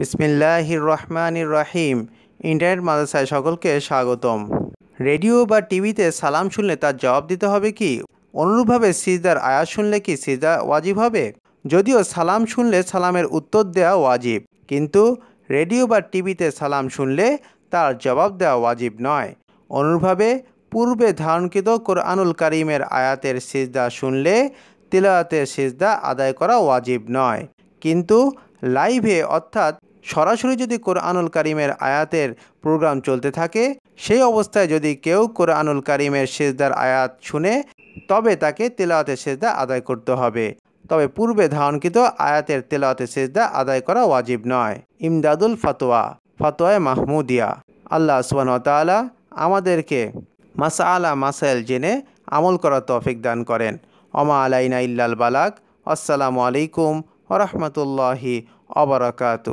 বিসমিল্লাহির রহমানির রাহিম ইন্টারনেট মাদ্রাসায় সকলকে স্বাগতম রেডিও বা টিভিতে সালাম শুনলে তার জবাব দিতে হবে কি অনুরূপভাবে সিজদার আয়াত শুনলে কি সিজদা ওয়াজিব হবে যদিও সালাম শুনলে সালামের উত্তর দেওয়া ওয়াজিব কিন্তু রেডিও বা টিভিতে সালাম শুনলে তার জবাব দেওয়া ওয়াজিব নয় অনুরূপভাবে পূর্বে ধারণকৃত কোরআনুল করিমের আয়াতের সিজদা শুনলে তিলাতের সিজদা আদায় করা ওয়াজিব নয় কিন্তু লাইভে অর্থাৎ সরাসরি যদি কোরআনুল কারিমের আয়াতের প্রোগ্রাম চলতে থাকে সেই অবস্থায় যদি কেউ কোরআনুল কারিমের সেজদার আয়াত শুনে তবে তাকে তেলাওয়াতের সেজদা আদায় করতে হবে তবে পূর্বে ধারণকৃত আয়াতের তেলাওয়াতের সেজদা আদায় করা ওয়াজিব নয় ইমদাদুল ফাতোয়া ফতোয়া মাহমুদিয়া আল্লাহ সুবাহতালা আমাদেরকে মাসা আলা মাসাইল জেনে আমল করার তফিক দান করেন অমা আলাইনা ইল্লাল বালাক আসসালামু আলাইকুম রহমতুল্লাহি অবরাকাতু